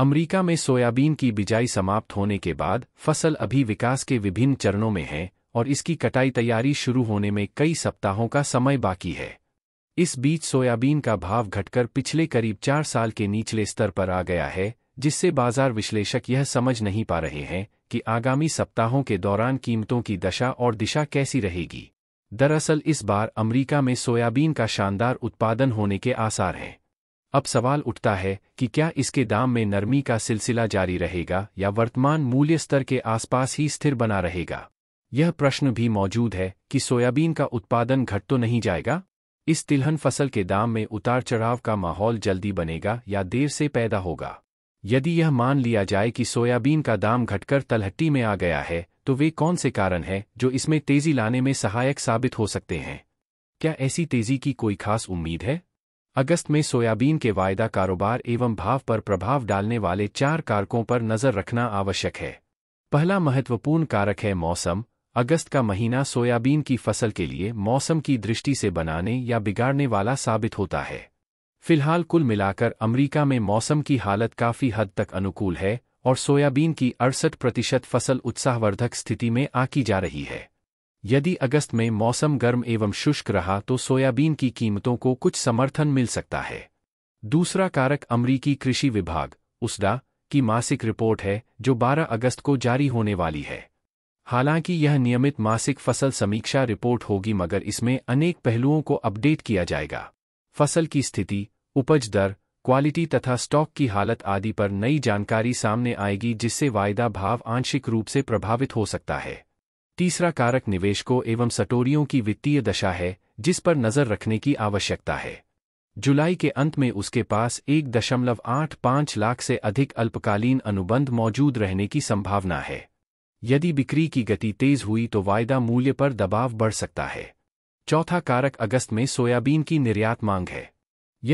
America में soybean की बिजाई समाप्त होने के बाद फसल अभी विकास के विभिन्न चरणों में है और इसकी कटाई तैयारी शुरू होने में कई सप्ताहों का समय बाकी है इस बीच सोयाबीन का भाव घटकर पिछले करीब चार साल के निचले स्तर पर आ गया है जिससे बाजार विश्लेषक यह समझ नहीं पा रहे हैं कि आगामी सप्ताहों के दौरान कीमतों की दशा और दिशा कैसी रहेगी दरअसल इस बार अमेरिका में सोयाबीन का शानदार उत्पादन होने के आसार हैं अब सवाल उठता है कि क्या इसके दाम में नरमी का सिलसिला जारी रहेगा या वर्तमान मूल्य स्तर के आसपास ही स्थिर बना रहेगा यह प्रश्न भी मौजूद है कि सोयाबीन का उत्पादन घट तो नहीं जाएगा इस तिलहन फसल के दाम में उतार चढ़ाव का माहौल जल्दी बनेगा या देर से पैदा होगा यदि यह मान लिया जाए कि सोयाबीन का दाम घटकर तलहट्टी में आ गया है तो वे कौन से कारण हैं जो इसमें तेजी लाने में सहायक साबित हो सकते हैं क्या ऐसी तेजी की कोई खास उम्मीद है अगस्त में सोयाबीन के वायदा कारोबार एवं भाव पर प्रभाव डालने वाले चार कारकों पर नजर रखना आवश्यक है पहला महत्वपूर्ण कारक है मौसम अगस्त का महीना सोयाबीन की फसल के लिए मौसम की दृष्टि से बनाने या बिगाड़ने वाला साबित होता है फिलहाल कुल मिलाकर अमेरिका में मौसम की हालत काफी हद तक अनुकूल है और सोयाबीन की अड़सठ प्रतिशत फसल उत्साहवर्धक स्थिति में आकी जा रही है यदि अगस्त में मौसम गर्म एवं शुष्क रहा तो सोयाबीन की कीमतों को कुछ समर्थन मिल सकता है दूसरा कारक अमरीकी कृषि विभाग उसडा की मासिक रिपोर्ट है जो 12 अगस्त को जारी होने वाली है हालांकि यह नियमित मासिक फसल समीक्षा रिपोर्ट होगी मगर इसमें अनेक पहलुओं को अपडेट किया जाएगा फसल की स्थिति उपज दर क्वालिटी तथा स्टॉक की हालत आदि पर नई जानकारी सामने आएगी जिससे वायदा भाव आंशिक रूप से प्रभावित हो सकता है तीसरा कारक निवेशकों एवं सटोरियों की वित्तीय दशा है जिस पर नजर रखने की आवश्यकता है जुलाई के अंत में उसके पास एक दशमलव आठ पांच लाख से अधिक अल्पकालीन अनुबंध मौजूद रहने की संभावना है यदि बिक्री की गति तेज हुई तो वायदा मूल्य पर दबाव बढ़ सकता है चौथा कारक अगस्त में सोयाबीन की निर्यात मांग है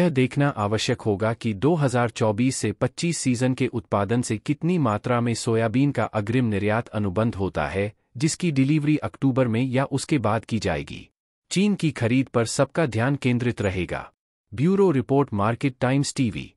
यह देखना आवश्यक होगा कि 2024 से 25 सीजन के उत्पादन से कितनी मात्रा में सोयाबीन का अग्रिम निर्यात अनुबंध होता है जिसकी डिलीवरी अक्टूबर में या उसके बाद की जाएगी चीन की खरीद पर सबका ध्यान केंद्रित रहेगा bureau report Market Times TV